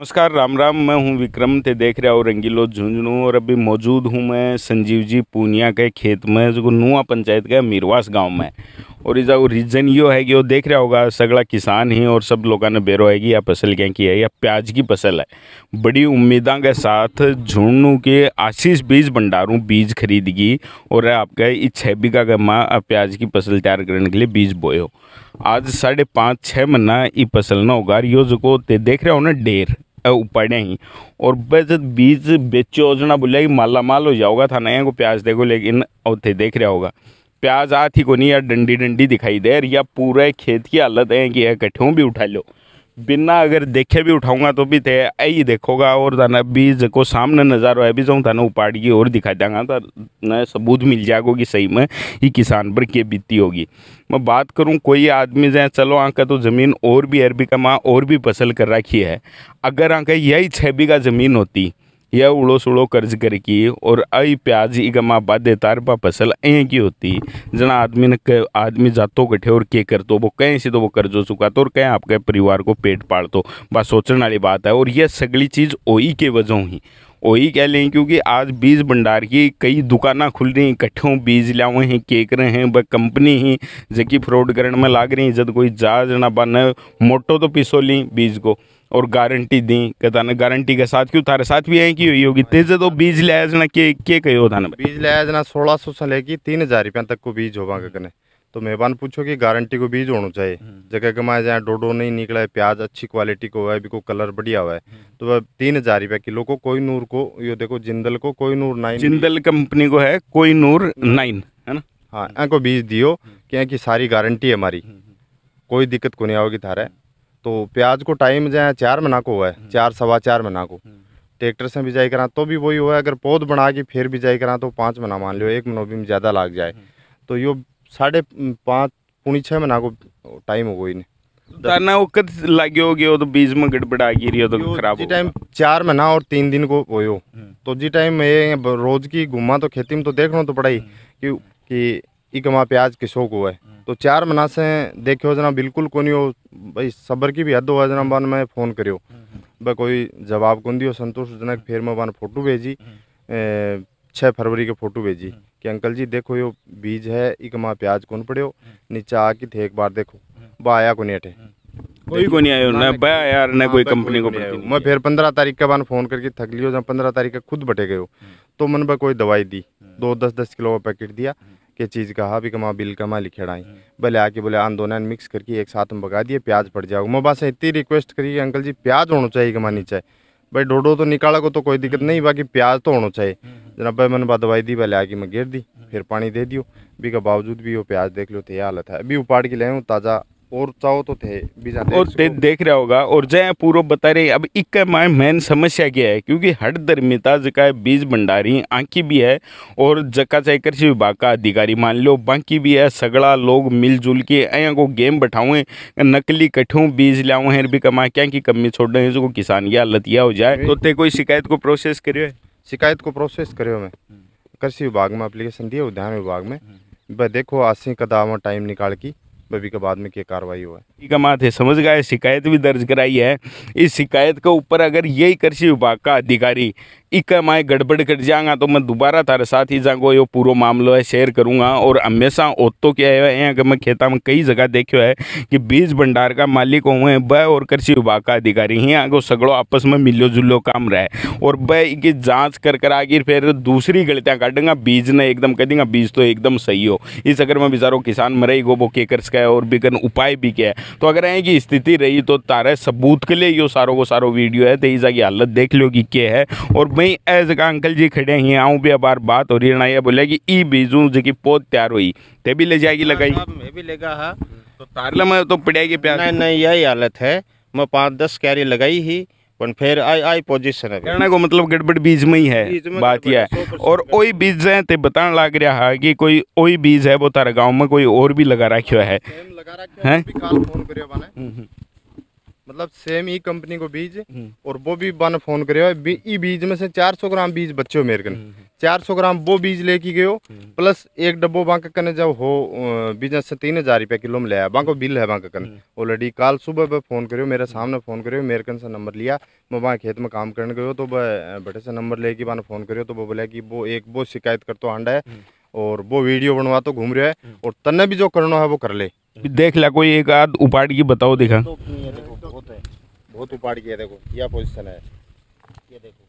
नमस्कार राम राम मैं हूं विक्रम थे देख रहे हो रंगीलो झुंझुनू और अभी मौजूद हूं मैं संजीव जी पूनिया के खेत में जो नुआ पंचायत का मीरवास गांव में और इसका रीज़न यो है कि वो देख रहा होगा सगड़ा किसान ही और सब लोगों ने बेरो है कि यह फसल क्या की है या प्याज की फसल है बड़ी उम्मीदा के साथ झुंडू के आशीष बीज भंडारू बीज खरीदगी और आपका इस छः बीघा का माँ प्याज की फसल तैयार करने के लिए बीज बोयो आज साढ़े पाँच छः महीना ये फसल ना होगा यो जो को देख रहे हो ना डेर ऊपर ही और बस बीज बेचो जना बोलिया कि माला माल हो जाओगा था नया को प्याज देखो लेकिन उतने देख रहा होगा प्याज आती को नहीं यार डंडी डंडी दिखाई दे रही पूरे खेत की हालत है कि यह कट्ठों भी उठा लो बिना अगर देखे भी उठाऊंगा तो भी थे यही देखोगा और थाना भी जो सामने नज़ारो है भी जो तो थाना उपाड़ की और दिखा देंगे तो न सबूत मिल जाएगा कि सही में ये किसान पर क्या बीती होगी मैं बात करूँ कोई आदमी जाए चलो आंका तो ज़मीन और भी अरबी का माँ और भी फसल कर रखी है अगर आंका यही छह बीघा ज़मीन होती यह उड़ो सुड़ो कर्ज करके और आई प्याज इगमा बाधे तार पा फसल ऐ की होती जना आदमी ने आदमी जातो कठे और के कर तो वो कहीं से तो वो कर्जो तो और कहीं आपके परिवार को पेट तो बस सोचने वाली बात है और यह सगली चीज़ ओई के वजह ही वही कह लें क्योंकि आज बीज भंडार की कई दुकाना खुल रही इकट्ठों बीज हुए हैं केक रहे हैं ब कंपनी ही जबकि फ्रॉड करने में लाग रही जब कोई जा जना बन मोटो तो पिसो ली बीज को और गारंटी दी कहता ना गारंटी के साथ क्यों थारे साथ भी की हुई होगी तेजे तो बीज ले आज के के कहो थाने बीज लिया जाना सोलह सौ से लेके तीन हजार रुपया तक को बीज होगा कने तो मेहमान पूछो कि गारंटी को बीज होना चाहिए हम्म। जगह कमाए जाए डोडो नहीं निकला है प्याज अच्छी क्वालिटी को हुआ है को कलर बढ़िया हुआ है हम्म। तो वह तीन हजार रुपया किलो को कोई नूर को ये देखो जिंदल को कोई नूर नाइन जिंदल कंपनी को है कोई नूर हम्म। नाइन है ना हाँ यहाँ को बीज दियो क्या की सारी गारंटी है हमारी कोई दिक्कत को नहीं आओगी थारा तो प्याज को टाइम जो है चार महीना को हुआ है हम्म। चार सवा चार महीना को हम्म। ट्रैक्टर से बिजाई करा तो भी वही हुआ है अगर पौध बना के फिर बिजाई करा तो पाँच महीना मान लो एक महीनों भी ज़्यादा लग जाए हम्म। तो यो साढ़े पाँच पुणी छः महीना को टाइम हो गई दाना वक्त लगे हो गयो तो बीज में गड़बड़ा गिर तो खराब जी टाइम चार महीना और तीन दिन को हो तो जी टाइम ये रोज की घुमा तो खेती में तो देख देखना तो पड़ा ही कि इकमा प्याज किसो को है तो चार मनासे से देखियो जना बिल्कुल नहीं हो भाई सबर की भी हद हो जना बन मैं फ़ोन करियो भाई कोई जवाब कौन दियो जनक फिर मैं बन फोटो भेजी छः फरवरी के फ़ोटो भेजी कि अंकल जी देखो यो बीज है एक माँ प्याज कौन पड़े नीचे आके थे एक बार देखो वह आया कौन नहीं कोई को नहीं आयो ना बया यार ना हाँ, कोई कंपनी को मैं फिर पंद्रह तारीख के बाद फ़ोन करके थक लियो जब पंद्रह तारीख का खुद बटे गए तो मन पर कोई दवाई दी दो दस दस किलो का पैकेट दिया के चीज़ कहा भी कमा बिल कमा लिखे लिखेड़ाई हाँ। भले आके बोले आंदोलन मिक्स करके एक साथ में बगा दिए प्याज पड़ जाओ मैं बस इतनी रिक्वेस्ट करी कि अंकल जी प्याज होना चाहिए कमानी चाहिए भाई डोडो तो निकाला को तो कोई दिक्कत हम्म। नहीं बाकी प्याज तो होना चाहिए हम्म, हम्म। जना भाई मैंने बात दवाई दी भले आके मैं गिर दी फिर पानी दे दियो भी के बावजूद भी वो प्याज देख लो तो यह हालत है अभी उपाड़ के लें ताज़ा और चाहो तो थे और दे, देख रहा होगा और जय पूर्व बता रहे अब एक माए मेन समस्या क्या है क्योंकि हर धर्मिता जका बीज भंडारी आंकी भी है और जका चाहे कृषि विभाग का अधिकारी मान लो बाकी भी है सगड़ा लोग मिलजुल के अँ को गेम बैठाऊँ नकली कठू बीज लाऊँ है भी कमा क्या की कमी छोड़ रहे जो किसान या लतिया हो जाए तो ते कोई शिकायत को प्रोसेस करियो शिकायत को प्रोसेस करो मैं हम्म। कृषि विभाग में अप्लीकेशन दिए उद्यान विभाग में भाई हम्म। देखो से कदम टाइम निकाल की बबी के बाद में क्या कार्रवाई हुआ है है समझ गए शिकायत भी दर्ज कराई है इस शिकायत के ऊपर अगर यही कृषि विभाग का अधिकारी इक माए गड़बड़ कर जाऊँगा तो मैं दोबारा तारे साथ ही जाऊँगा यो पूरा मामलो है शेयर करूँगा और हमेशा ओतो क्या है अगर मैं खेता में कई जगह देखो है कि बीज भंडार का मालिक हुए वह और कृषि विभाग का अधिकारी हैं आगे सगड़ो आपस में मिलो जुलो काम रहे और वह इनकी जाँच कर कर आगे फिर दूसरी गलतियाँ काटेंगे बीज ने एकदम कह देंगे बीज तो एकदम सही हो इस अगर मैं बेचारो किसान मरे गो वो के कर सका है और बिकन उपाय भी क्या है तो अगर यहाँ की स्थिति रही तो तारे सबूत के लिए यो सारो वो सारो वीडियो है तो इस हालत देख लो कि क्या है और वहीं ऐसे अंकल जी खड़े हैं आऊँ भी बार बात हो रही है ना ये बोले कि ई बीजू जी की पौध तैयार हुई ते भी ले जाएगी हाँ, लगाई मैं भी लेगा हाँ तो तार में तो पड़ेगी प्यार नहीं नहीं यही हालत है मैं पाँच दस कैरी लगाई ही पर फिर आई आई पोजिशन है कहने को मतलब गड़बड़ बीज में ही है बात यह है और वही बीज है तो बताने लग रहा है कि कोई वही बीज है वो तारा गाँव में कोई और भी लगा रखे है हैं मतलब सेम ही कंपनी को बीज हम्म। और वो भी बन फोन करे बी, बीज में से 400 ग्राम बीज बच्चों मेरे कने 400 हम्म। ग्राम वो बीज लेके गयो प्लस हम्म। एक डब्बो बांक कने जब हो बिजनेस से तीन हजार रुपया किलो में लिया बांको बिल है बांक कने ऑलरेडी कल सुबह पे फोन करियो मेरे सामने फोन करियो मेरे कन से नंबर लिया मैं वहाँ खेत में काम करने गयो तो वह बटे से नंबर लेके बाने फोन करियो तो वो बोला कि वो एक वो शिकायत कर तो हंडा है और वो वीडियो बनवा तो घूम रहे है और तन्ने भी जो करना है वो कर ले देख ला कोई एक आध उपाट की बताओ दिखा तो बहुत उपाड़ किया देखो यह पोजिशन है ये देखो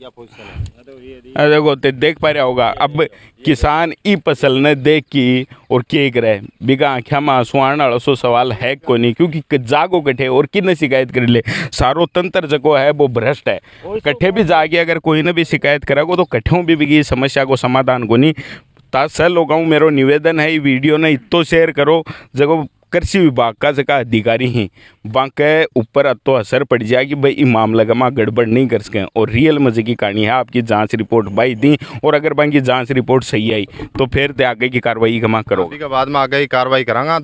या हाँ तो देखो ते देख पा रहा होगा अब किसान ई फसल ने देख की और के रहे बिगा आख्या में सुहाण सो सवाल है को नहीं क्योंकि जागो कठे और किन शिकायत कर ले सारो तंत्र जगो है वो भ्रष्ट है कठे भी जागे अगर कोई ने भी शिकायत करागो तो कठे भी बिगी समस्या को समाधान को नहीं ता सह लोग मेरा निवेदन है ये वीडियो ने इतो शेयर करो जगह कृषि विभाग का जगह अधिकारी हैं बांके ऊपर तो असर पड़ जाए कि भाई ये मामला का गड़बड़ नहीं कर सकें और रियल मज़े की कहानी है आपकी जांच रिपोर्ट भाई दी और अगर बाकी जांच रिपोर्ट सही आई तो फिर ते आगे की कार्रवाई गमा करो बाद में आगे की कार्रवाई करांगा